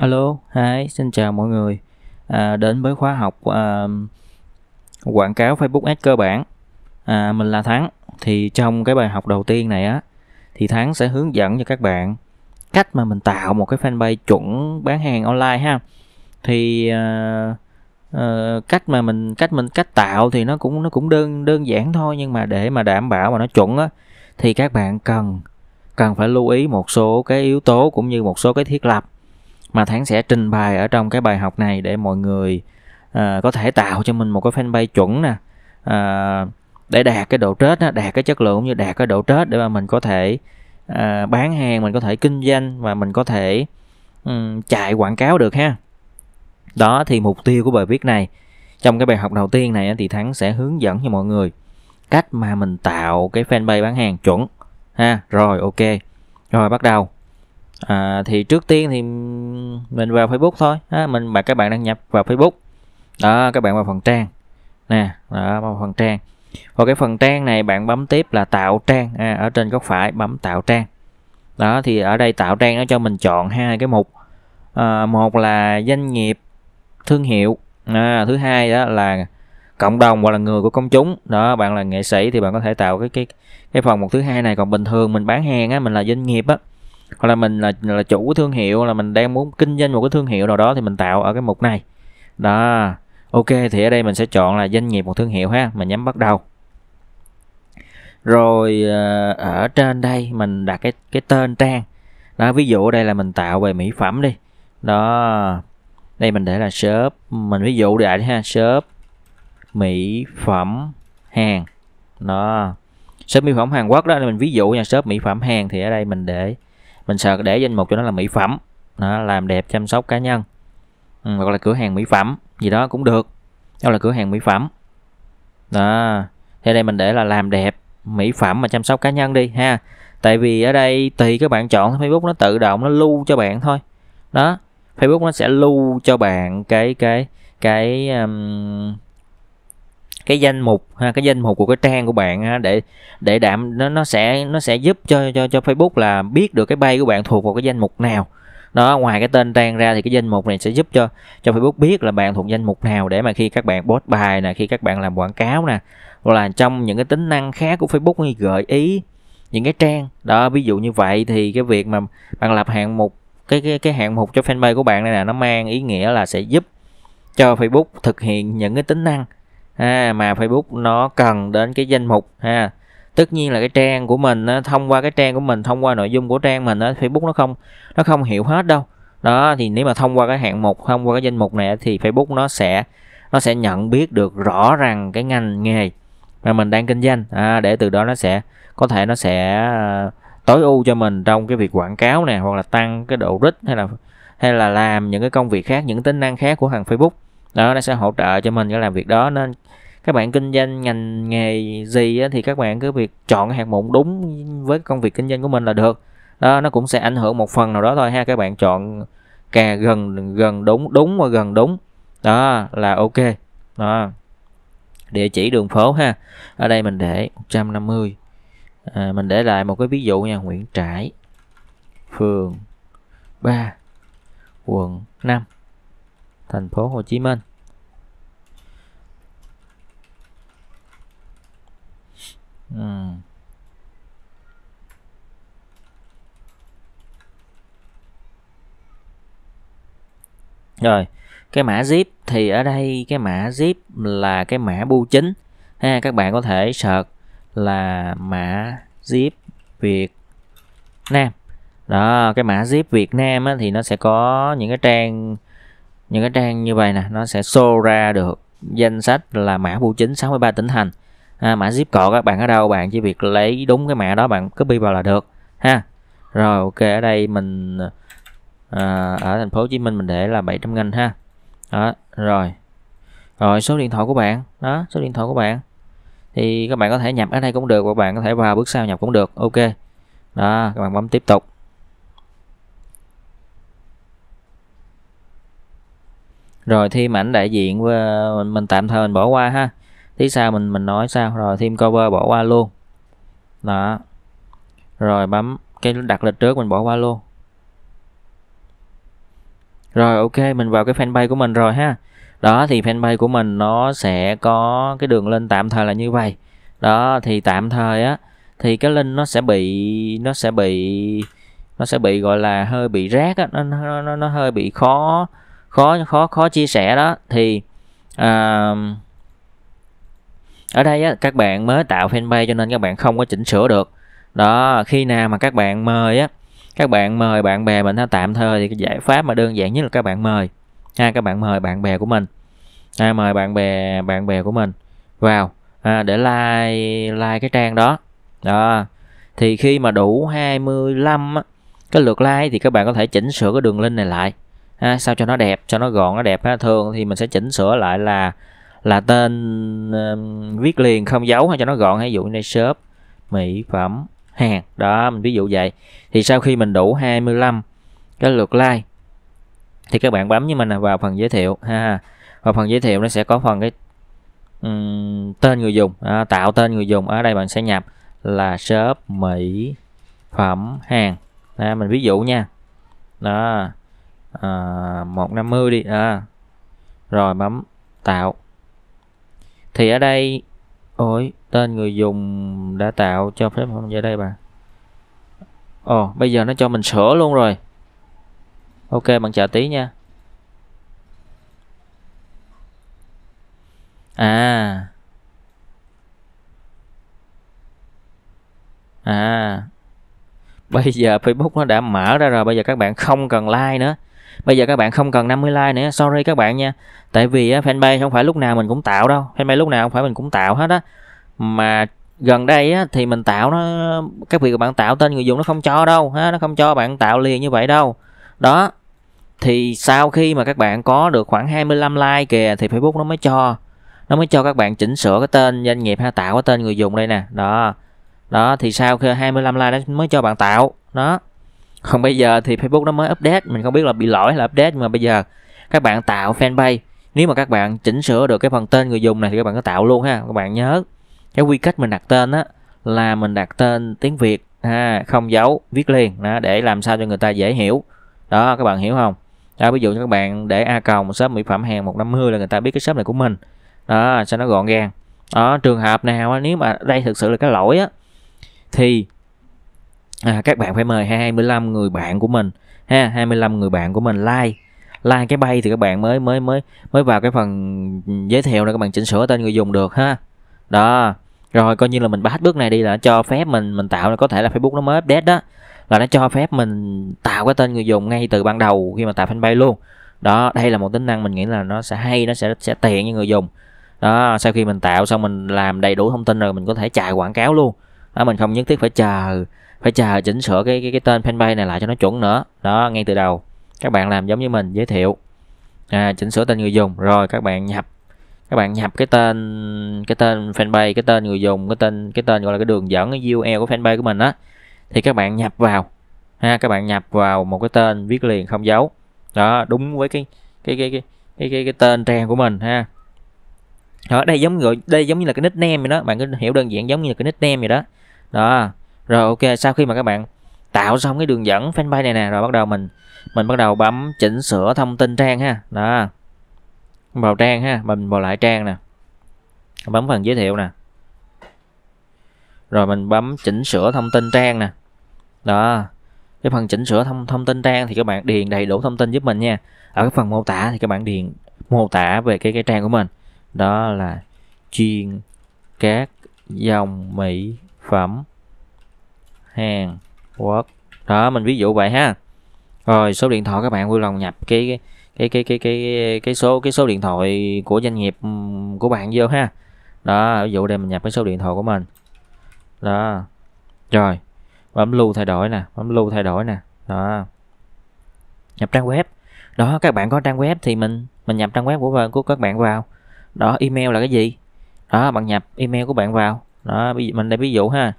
Alo, hi, xin chào mọi người à, Đến với khóa học à, quảng cáo Facebook Ads cơ bản à, Mình là Thắng Thì trong cái bài học đầu tiên này á Thì Thắng sẽ hướng dẫn cho các bạn Cách mà mình tạo một cái fanpage chuẩn bán hàng online ha Thì à, à, cách mà mình cách mình cách tạo thì nó cũng nó cũng đơn đơn giản thôi nhưng mà để mà đảm bảo mà nó chuẩn á thì các bạn cần cần phải lưu ý một số cái yếu tố cũng như một số cái thiết lập mà Thắng sẽ trình bày ở trong cái bài học này để mọi người à, có thể tạo cho mình một cái fanpage chuẩn nè à, để đạt cái độ trết đạt cái chất lượng cũng như đạt cái độ trết để mà mình có thể à, bán hàng mình có thể kinh doanh và mình có thể um, chạy quảng cáo được ha đó thì mục tiêu của bài viết này trong cái bài học đầu tiên này thì thắng sẽ hướng dẫn cho mọi người cách mà mình tạo cái fanpage bán hàng chuẩn ha rồi ok rồi bắt đầu à, thì trước tiên thì mình vào Facebook thôi à, mình mà các bạn đăng nhập vào Facebook đó các bạn vào phần trang nè đó vào phần trang vào cái phần trang này bạn bấm tiếp là tạo trang à, ở trên góc phải bấm tạo trang đó thì ở đây tạo trang nó cho mình chọn hai cái mục à, một là doanh nghiệp thương hiệu à, thứ hai đó là cộng đồng hoặc là người của công chúng đó bạn là nghệ sĩ thì bạn có thể tạo cái cái cái phần một thứ hai này còn bình thường mình bán hàng á mình là doanh nghiệp á hoặc là mình là là chủ của thương hiệu là mình đang muốn kinh doanh một cái thương hiệu nào đó thì mình tạo ở cái mục này đó ok thì ở đây mình sẽ chọn là doanh nghiệp một thương hiệu ha mình nhắm bắt đầu rồi ờ, ở trên đây mình đặt cái cái tên trang đó ví dụ đây là mình tạo về mỹ phẩm đi đó đây mình để là shop mình ví dụ đại ha shop mỹ phẩm hàng đó shop mỹ phẩm Hàn Quốc đó mình ví dụ nha shop mỹ phẩm hàng thì ở đây mình để mình sợ để danh mục cho nó là mỹ phẩm đó, làm đẹp chăm sóc cá nhân ừ, hoặc là cửa hàng mỹ phẩm gì đó cũng được đó là cửa hàng mỹ phẩm đó thế đây mình để là làm đẹp mỹ phẩm mà chăm sóc cá nhân đi ha tại vì ở đây tùy các bạn chọn Facebook nó tự động nó lưu cho bạn thôi đó Facebook nó sẽ lưu cho bạn cái cái cái um, cái danh mục ha cái danh mục của cái trang của bạn ha, để để đảm nó nó sẽ nó sẽ giúp cho cho cho Facebook là biết được cái bay của bạn thuộc vào cái danh mục nào đó ngoài cái tên trang ra thì cái danh mục này sẽ giúp cho cho Facebook biết là bạn thuộc danh mục nào để mà khi các bạn post bài nè khi các bạn làm quảng cáo nè hoặc là trong những cái tính năng khác của Facebook như gợi ý những cái trang đó ví dụ như vậy thì cái việc mà bạn lập hạng mục cái cái cái hạng mục cho fanpage của bạn này là nó mang ý nghĩa là sẽ giúp cho Facebook thực hiện những cái tính năng ha, mà Facebook nó cần đến cái danh mục ha tất nhiên là cái trang của mình á, thông qua cái trang của mình thông qua nội dung của trang mình Facebook nó không nó không hiểu hết đâu đó thì nếu mà thông qua cái hạng mục thông qua cái danh mục này thì Facebook nó sẽ nó sẽ nhận biết được rõ ràng cái ngành nghề mà mình đang kinh doanh à, để từ đó nó sẽ có thể nó sẽ à, tối ưu cho mình trong cái việc quảng cáo nè hoặc là tăng cái độ rít hay là hay là làm những cái công việc khác những tính năng khác của hàng Facebook đó nó sẽ hỗ trợ cho mình để làm việc đó nên các bạn kinh doanh ngành nghề gì á, thì các bạn cứ việc chọn hạng mục đúng với công việc kinh doanh của mình là được đó nó cũng sẽ ảnh hưởng một phần nào đó thôi ha các bạn chọn cà gần gần đúng đúng và gần đúng đó là ok đó địa chỉ đường phố ha ở đây mình để 150 à, mình để lại một cái ví dụ nha Nguyễn Trãi phường 3 quận 5 thành phố Hồ Chí Minh Ừ. rồi cái mã zip thì ở đây cái mã zip là cái mã bưu chính ha các bạn có thể search là mã zip Việt Nam đó cái mã zip Việt Nam á, thì nó sẽ có những cái trang những cái trang như vậy nè nó sẽ show ra được danh sách là mã bưu chính 63 tỉnh thành à, mã zip code các bạn ở đâu bạn chỉ việc lấy đúng cái mã đó bạn copy vào là được ha rồi ok ở đây mình à, ở thành phố Hồ Chí Minh mình để là 700 nghìn ha đó rồi rồi số điện thoại của bạn đó số điện thoại của bạn thì các bạn có thể nhập ở đây cũng được và bạn có thể vào bước sau nhập cũng được ok đó các bạn bấm tiếp tục rồi thêm ảnh đại diện ờ, mình tạm thời mình bỏ qua ha tí sao mình mình nói sao rồi thêm cover bỏ qua luôn đó rồi bấm cái đặt lịch trước mình bỏ qua luôn rồi ok mình vào cái fanpage của mình rồi ha đó thì fanpage của mình nó sẽ có cái đường lên tạm thời là như vậy đó thì tạm thời á thì cái link nó sẽ bị nó sẽ bị nó sẽ bị gọi là hơi bị rác á nó, nó nó nó hơi bị khó khó khó khó chia sẻ đó thì uh, ở đây á, các bạn mới tạo fanpage cho nên các bạn không có chỉnh sửa được đó khi nào mà các bạn mời á các bạn mời bạn bè mình ha tạm thời thì cái giải pháp mà đơn giản nhất là các bạn mời ha các bạn mời bạn bè của mình ha, mời bạn bè bạn bè của mình vào ha, để like like cái trang đó đó thì khi mà đủ 25 á, cái lượt like thì các bạn có thể chỉnh sửa cái đường link này lại ha, sao cho nó đẹp cho nó gọn nó đẹp ha. thường thì mình sẽ chỉnh sửa lại là là tên uh, viết liền không dấu hay cho nó gọn hay dụ như đây shop mỹ phẩm hàng đó mình ví dụ vậy thì sau khi mình đủ 25 cái lượt like thì các bạn bấm với mình vào phần giới thiệu ha và phần giới thiệu nó sẽ có phần cái um, tên người dùng à, tạo tên người dùng ở đây bạn sẽ nhập là shop mỹ phẩm hàng à, mình ví dụ nha đó à, 150 đi à. rồi bấm tạo thì ở đây ôi tên người dùng đã tạo cho phép không ra dạ đây bà ồ oh, bây giờ nó cho mình sửa luôn rồi ok bạn chờ tí nha à à bây giờ facebook nó đã mở ra rồi bây giờ các bạn không cần like nữa bây giờ các bạn không cần 50 like nữa sorry các bạn nha tại vì á, fanpage không phải lúc nào mình cũng tạo đâu fanpage lúc nào không phải mình cũng tạo hết á mà gần đây á, thì mình tạo nó các việc bạn tạo tên người dùng nó không cho đâu ha nó không cho bạn tạo liền như vậy đâu đó thì sau khi mà các bạn có được khoảng 25 like kìa thì Facebook nó mới cho nó mới cho các bạn chỉnh sửa cái tên doanh nghiệp ha tạo cái tên người dùng đây nè đó đó thì sau khi 25 like nó mới cho bạn tạo đó còn bây giờ thì Facebook nó mới update mình không biết là bị lỗi hay là update nhưng mà bây giờ các bạn tạo fanpage nếu mà các bạn chỉnh sửa được cái phần tên người dùng này thì các bạn có tạo luôn ha các bạn nhớ cái quy cách mình đặt tên á là mình đặt tên tiếng Việt ha không dấu viết liền đó, để làm sao cho người ta dễ hiểu đó các bạn hiểu không đó, ví dụ như các bạn để a còng shop mỹ phẩm hàng 150 là người ta biết cái shop này của mình đó cho nó gọn gàng đó trường hợp nào nếu mà đây thực sự là cái lỗi á thì à, các bạn phải mời 25 người bạn của mình ha 25 người bạn của mình like like cái bay thì các bạn mới mới mới mới vào cái phần giới thiệu này các bạn chỉnh sửa tên người dùng được ha đó rồi coi như là mình bắt bước này đi là cho phép mình mình tạo là có thể là Facebook nó mới update đó là nó cho phép mình tạo cái tên người dùng ngay từ ban đầu khi mà tạo fanpage luôn đó đây là một tính năng mình nghĩ là nó sẽ hay nó sẽ sẽ tiện cho người dùng đó sau khi mình tạo xong mình làm đầy đủ thông tin rồi mình có thể chạy quảng cáo luôn đó mình không nhất thiết phải chờ phải chờ chỉnh sửa cái cái, cái tên fanpage này lại cho nó chuẩn nữa đó ngay từ đầu các bạn làm giống như mình giới thiệu à, chỉnh sửa tên người dùng rồi các bạn nhập các bạn nhập cái tên cái tên fanpage cái tên người dùng cái tên cái tên gọi là cái đường dẫn cái URL của fanpage của mình á thì các bạn nhập vào ha các bạn nhập vào một cái tên viết liền không dấu đó đúng với cái cái cái cái cái cái, cái tên trang của mình ha đó đây giống gọi đây giống như là cái nickname vậy đó bạn cứ hiểu đơn giản giống như là cái nickname vậy đó đó rồi ok, sau khi mà các bạn tạo xong cái đường dẫn fanpage này nè rồi bắt đầu mình mình bắt đầu bấm chỉnh sửa thông tin trang ha. Đó. Vào trang ha, mình vào lại trang nè. Bấm phần giới thiệu nè. Rồi mình bấm chỉnh sửa thông tin trang nè. Đó. Cái phần chỉnh sửa thông thông tin trang thì các bạn điền đầy đủ thông tin giúp mình nha. Ở cái phần mô tả thì các bạn điền mô tả về cái cái trang của mình. Đó là chuyên các dòng mỹ phẩm Hàn Quốc đó mình ví dụ vậy ha rồi số điện thoại các bạn vui lòng nhập cái cái cái cái cái cái số cái số điện thoại của doanh nghiệp của bạn vô ha đó ví dụ đây mình nhập cái số điện thoại của mình đó rồi bấm lưu thay đổi nè bấm lưu thay đổi nè đó nhập trang web đó các bạn có trang web thì mình mình nhập trang web của của các bạn vào đó email là cái gì đó bạn nhập email của bạn vào đó mình đây ví dụ ha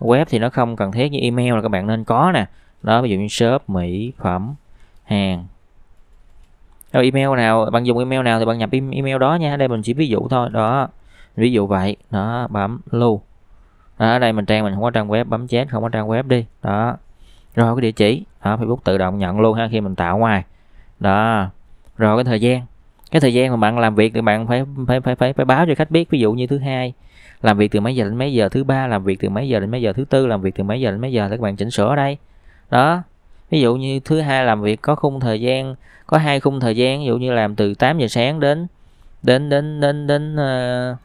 web thì nó không cần thiết như email là các bạn nên có nè đó ví dụ như shop mỹ phẩm hàng rồi email nào bạn dùng email nào thì bạn nhập email đó nha đây mình chỉ ví dụ thôi đó ví dụ vậy đó bấm lưu đó, ở đây mình trang mình không có trang web bấm chết không có trang web đi đó rồi cái địa chỉ đó, Facebook tự động nhận luôn ha khi mình tạo ngoài đó rồi cái thời gian cái thời gian mà bạn làm việc thì bạn phải phải phải phải, phải báo cho khách biết ví dụ như thứ hai làm việc từ mấy giờ đến mấy giờ thứ ba làm việc từ mấy giờ đến mấy giờ thứ tư làm việc từ mấy giờ đến mấy giờ để các bạn chỉnh sửa ở đây đó ví dụ như thứ hai làm việc có khung thời gian có hai khung thời gian ví dụ như làm từ 8 giờ sáng đến đến đến đến đến uh,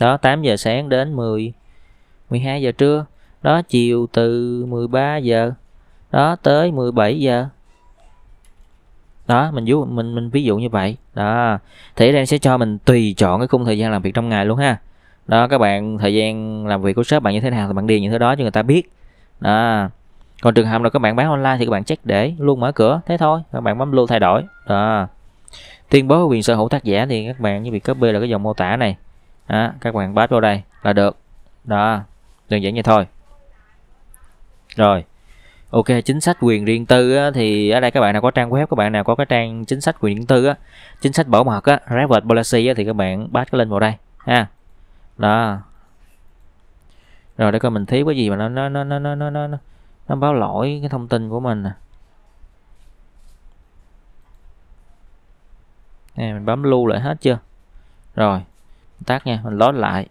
đó 8 giờ sáng đến 10 12 giờ trưa đó chiều từ 13 giờ đó tới 17 giờ đó mình ví mình mình ví dụ như vậy đó thì đây sẽ cho mình tùy chọn cái khung thời gian làm việc trong ngày luôn ha đó các bạn thời gian làm việc của shop bạn như thế nào thì bạn điền những thứ đó cho người ta biết đó còn trường hợp là các bạn bán online thì các bạn check để luôn mở cửa thế thôi các bạn bấm lưu thay đổi đó tuyên bố quyền sở hữu tác giả thì các bạn như bị copy là cái dòng mô tả này đó, các bạn bắt vào đây là được đó đơn giản vậy thôi rồi ok chính sách quyền riêng tư á, thì ở đây các bạn nào có trang web các bạn nào có cái trang chính sách quyền riêng tư á, chính sách bảo mật á, private policy á, thì các bạn bắt cái link vào đây ha đó rồi để coi mình thiếu cái gì mà nó nó nó nó nó nó nó nó báo lỗi cái thông tin của mình nè nè mình bấm lưu lại hết chưa rồi tắt nha mình lót lại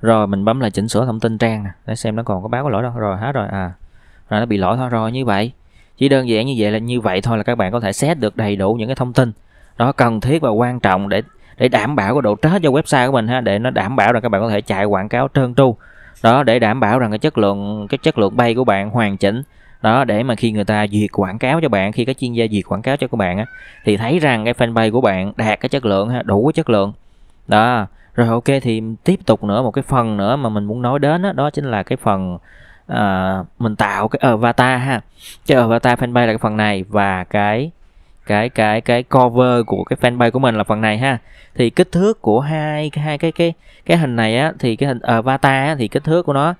rồi mình bấm lại chỉnh sửa thông tin trang nè để xem nó còn có báo có lỗi đâu rồi hết rồi à rồi nó bị lỗi thôi rồi như vậy chỉ đơn giản như vậy là như vậy thôi là các bạn có thể xét được đầy đủ những cái thông tin đó cần thiết và quan trọng để để đảm bảo cái độ trớt cho website của mình ha để nó đảm bảo rằng các bạn có thể chạy quảng cáo trơn tru đó để đảm bảo rằng cái chất lượng cái chất lượng bay của bạn hoàn chỉnh đó để mà khi người ta duyệt quảng cáo cho bạn khi các chuyên gia duyệt quảng cáo cho các bạn á thì thấy rằng cái fanpage của bạn đạt cái chất lượng ha đủ cái chất lượng đó rồi ok thì tiếp tục nữa một cái phần nữa mà mình muốn nói đến đó, đó chính là cái phần uh, mình tạo cái avatar ha cái avatar fanpage là cái phần này và cái cái cái cái cover của cái fanpage của mình là phần này ha thì kích thước của hai hai cái cái cái hình này á thì cái hình ờ, avatar á, thì kích thước của nó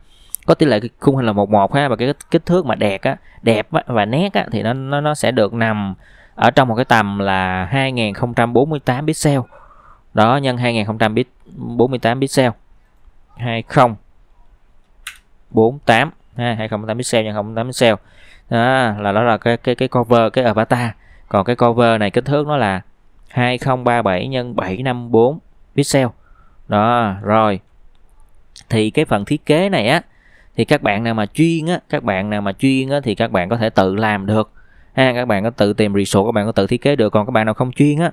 có tỷ lệ khung hình là một một ha và cái kích thước mà đẹp á đẹp á, và nét á, thì nó nó nó sẽ được nằm ở trong một cái tầm là 2048 pixel đó nhân 2048 pixel 20 48 ha 2048 pixel nhân 2048 pixel đó là đó là cái cái cái cover cái avatar còn cái cover này kích thước nó là 2037 x 754 pixel đó rồi thì cái phần thiết kế này á thì các bạn nào mà chuyên á các bạn nào mà chuyên á thì các bạn có thể tự làm được ha các bạn có tự tìm resource các bạn có tự thiết kế được còn các bạn nào không chuyên á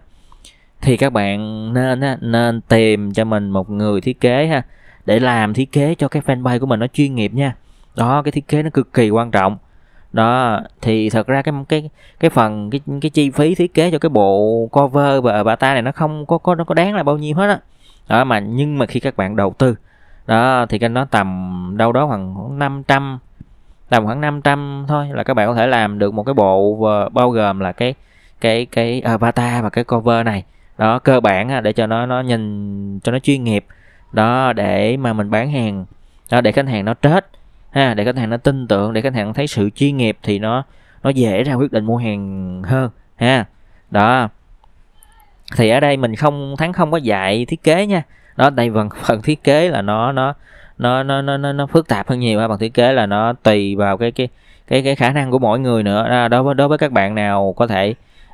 thì các bạn nên nên tìm cho mình một người thiết kế ha để làm thiết kế cho cái fanpage của mình nó chuyên nghiệp nha đó cái thiết kế nó cực kỳ quan trọng đó thì thật ra cái cái cái phần cái cái chi phí thiết kế cho cái bộ cover và ta này nó không có có nó có đáng là bao nhiêu hết á đó. đó mà nhưng mà khi các bạn đầu tư đó thì kênh nó tầm đâu đó khoảng 500 tầm khoảng 500 thôi là các bạn có thể làm được một cái bộ và bao gồm là cái cái cái avatar và cái cover này đó cơ bản để cho nó nó nhìn cho nó chuyên nghiệp đó để mà mình bán hàng đó để khách hàng nó trết ha để khách hàng nó tin tưởng để khách hàng thấy sự chuyên nghiệp thì nó nó dễ ra quyết định mua hàng hơn ha đó thì ở đây mình không thắng không có dạy thiết kế nha đó đây phần phần thiết kế là nó nó nó nó nó nó, nó phức tạp hơn nhiều ha phần thiết kế là nó tùy vào cái cái cái cái khả năng của mỗi người nữa đó đối với đối với các bạn nào có thể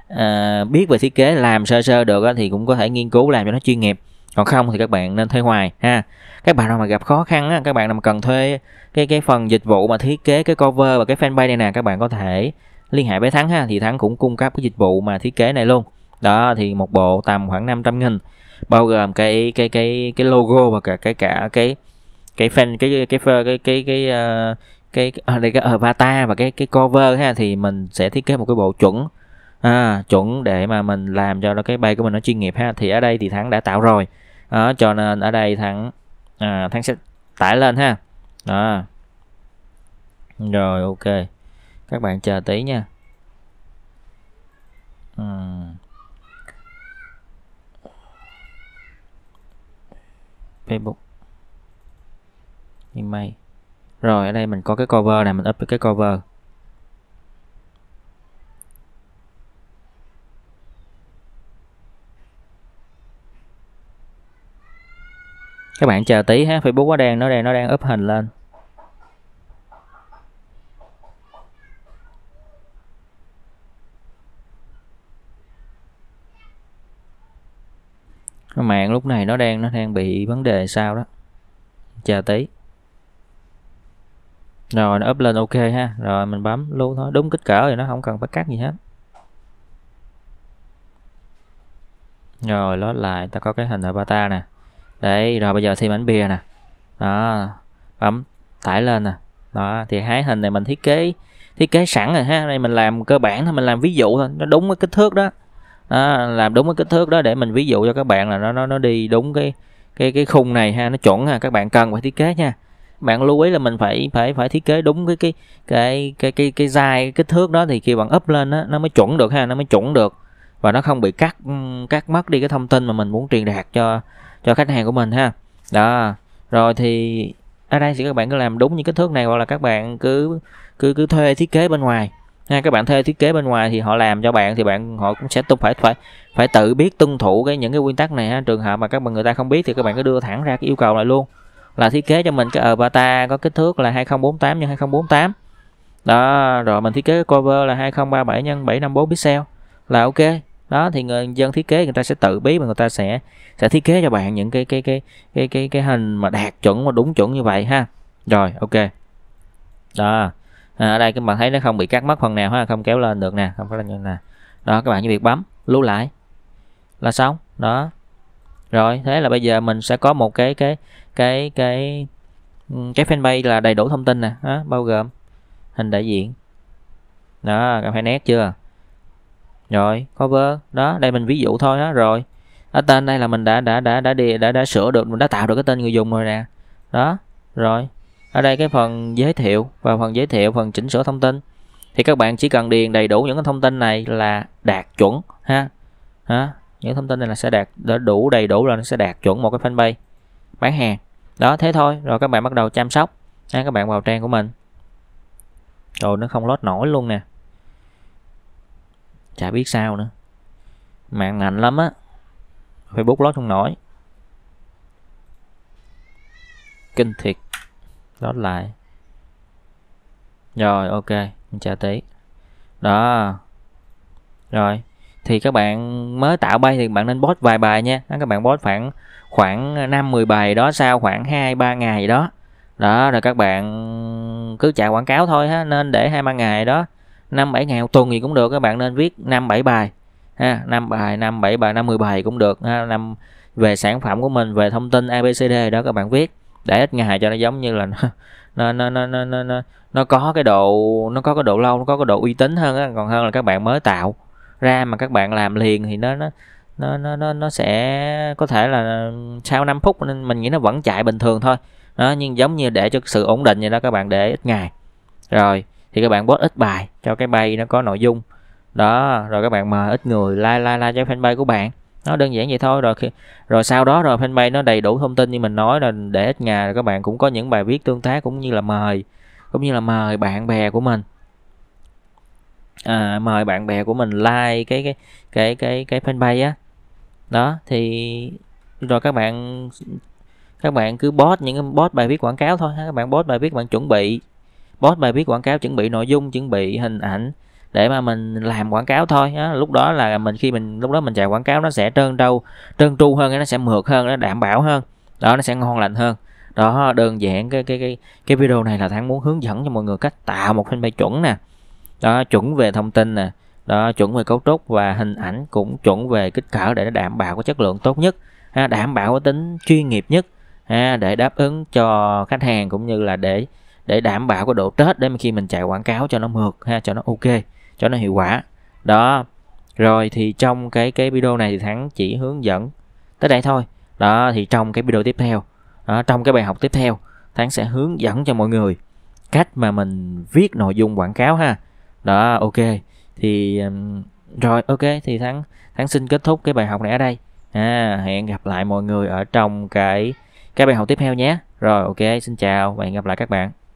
à, biết về thiết kế làm sơ sơ được á, thì cũng có thể nghiên cứu làm cho nó chuyên nghiệp còn không thì các bạn nên thuê ngoài ha các bạn nào mà gặp khó khăn á, các bạn nào mà cần thuê cái cái phần dịch vụ mà thiết kế cái cover và cái fanpage này nè các bạn có thể liên hệ với Thắng ha thì Thắng cũng cung cấp cái dịch vụ mà thiết kế này luôn đó thì một bộ tầm khoảng 500 nghìn bao gồm cái cái cái cái logo và cả cái cả cái cái fan cái cái cái cái cái, cái uh, cái ở ờ, đây cái avatar và cái cái cover ha thì mình sẽ thiết kế một cái bộ chuẩn à, chuẩn để mà mình làm cho nó cái bay của mình nó chuyên nghiệp ha thì ở đây thì thắng đã tạo rồi đó cho nên ở đây thằng à, thằng sẽ tải lên ha đó rồi ok các bạn chờ tí nha uhm. facebook email rồi ở đây mình có cái cover này mình up cái cover các bạn chờ tí ha facebook nó đang nó đang nó đang up hình lên mạng lúc này nó đang nó đang bị vấn đề sao đó chờ tí rồi nó up lên ok ha rồi mình bấm luôn thôi đúng kích cỡ rồi nó không cần phải cắt gì hết rồi nó lại ta có cái hình avatar nè đấy rồi bây giờ thêm ảnh bìa nè đó bấm tải lên nè đó thì hai hình này mình thiết kế thiết kế sẵn rồi ha đây mình làm cơ bản thôi mình làm ví dụ thôi nó đúng cái kích thước đó đó, làm đúng cái kích thước đó để mình ví dụ cho các bạn là nó nó nó đi đúng cái cái cái khung này ha nó chuẩn ha các bạn cần phải thiết kế nha bạn lưu ý là mình phải phải phải thiết kế đúng cái cái cái cái cái cái dài kích thước đó thì khi bạn up lên đó, nó mới chuẩn được ha nó mới chuẩn được và nó không bị cắt cắt mất đi cái thông tin mà mình muốn truyền đạt cho cho khách hàng của mình ha đó rồi thì ở đây thì các bạn cứ làm đúng những kích thước này hoặc là các bạn cứ cứ cứ thuê thiết kế bên ngoài ha các bạn thuê thiết kế bên ngoài thì họ làm cho bạn thì bạn họ cũng sẽ tu phải phải phải tự biết tuân thủ cái những cái nguyên tắc này ha trường hợp mà các bạn người ta không biết thì các bạn cứ đưa thẳng ra cái yêu cầu lại luôn là thiết kế cho mình cái avatar có kích thước là 2048 x 2048 đó rồi mình thiết kế cover là 2037 x 754 pixel là ok đó thì người dân thiết kế người ta sẽ tự biết mà người ta sẽ sẽ thiết kế cho bạn những cái cái cái cái cái cái hình mà đạt chuẩn mà đúng chuẩn như vậy ha rồi ok đó à, ở đây các bạn thấy nó không bị cắt mất phần nào ha không kéo lên được nè không có lên như nè đó các bạn chỉ việc bấm lưu lại là xong đó rồi thế là bây giờ mình sẽ có một cái cái cái cái cái fanpage là đầy đủ thông tin nè bao gồm hình đại diện đó các bạn thấy nét chưa rồi cover đó đây mình ví dụ thôi đó rồi ở tên đây là mình đã đã đã đã đã, đã, đã sửa được mình đã tạo được cái tên người dùng rồi nè đó rồi ở đây cái phần giới thiệu và phần giới thiệu phần chỉnh sửa thông tin thì các bạn chỉ cần điền đầy đủ những cái thông tin này là đạt chuẩn ha ha những thông tin này là sẽ đạt đủ đầy đủ là nó sẽ đạt chuẩn một cái fanpage bán hàng đó thế thôi rồi các bạn bắt đầu chăm sóc ha, các bạn vào trang của mình rồi nó không lót nổi luôn nè chả biết sao nữa mạng ngạnh lắm á facebook lót không nổi kinh thiệt lót lại rồi ok mình trả tí đó rồi thì các bạn mới tạo bay thì bạn nên post vài bài nha các bạn post khoảng khoảng năm mười bài đó sau khoảng hai ba ngày đó đó rồi các bạn cứ chạy quảng cáo thôi ha nên để hai ba ngày đó năm bảy ngày một tuần thì cũng được các bạn nên viết năm bảy bài ha năm bài năm bảy bài năm mười bài cũng được ha năm về sản phẩm của mình về thông tin abcd đó các bạn viết để ít ngày cho nó giống như là nó nó nó nó nó, nó, nó, nó có cái độ nó có cái độ lâu nó có cái độ uy tín hơn á còn hơn là các bạn mới tạo ra mà các bạn làm liền thì nó nó nó nó nó, nó sẽ có thể là sau 5 phút nên mình nghĩ nó vẫn chạy bình thường thôi đó nhưng giống như để cho sự ổn định như đó các bạn để ít ngày rồi thì các bạn post ít bài cho cái bay nó có nội dung đó rồi các bạn mời ít người like like like cho fanpage của bạn nó đơn giản vậy thôi rồi khi, rồi sau đó rồi fanpage nó đầy đủ thông tin như mình nói là để ít nhà rồi các bạn cũng có những bài viết tương tác cũng như là mời cũng như là mời bạn bè của mình à, mời bạn bè của mình like cái cái cái cái cái fanpage á đó thì rồi các bạn các bạn cứ post những post bài viết quảng cáo thôi ha các bạn post bài viết bạn chuẩn bị post bài viết quảng cáo chuẩn bị nội dung chuẩn bị hình ảnh để mà mình làm quảng cáo thôi á, lúc đó là mình khi mình lúc đó mình chạy quảng cáo nó sẽ trơn trâu trơn tru hơn nó sẽ mượt hơn nó đảm bảo hơn đó nó sẽ ngon lành hơn đó đơn giản cái cái cái cái video này là thắng muốn hướng dẫn cho mọi người cách tạo một fanpage chuẩn nè đó chuẩn về thông tin nè đó chuẩn về cấu trúc và hình ảnh cũng chuẩn về kích cỡ để nó đảm bảo cái chất lượng tốt nhất đảm bảo cái tính chuyên nghiệp nhất ha, để đáp ứng cho khách hàng cũng như là để để đảm bảo cái độ tết để mà khi mình chạy quảng cáo cho nó mượt ha cho nó ok cho nó hiệu quả đó rồi thì trong cái cái video này thì thắng chỉ hướng dẫn tới đây thôi đó thì trong cái video tiếp theo đó, trong cái bài học tiếp theo thắng sẽ hướng dẫn cho mọi người cách mà mình viết nội dung quảng cáo ha đó ok thì rồi ok thì thắng thắng xin kết thúc cái bài học này ở đây à, hẹn gặp lại mọi người ở trong cái cái bài học tiếp theo nhé rồi ok xin chào và hẹn gặp lại các bạn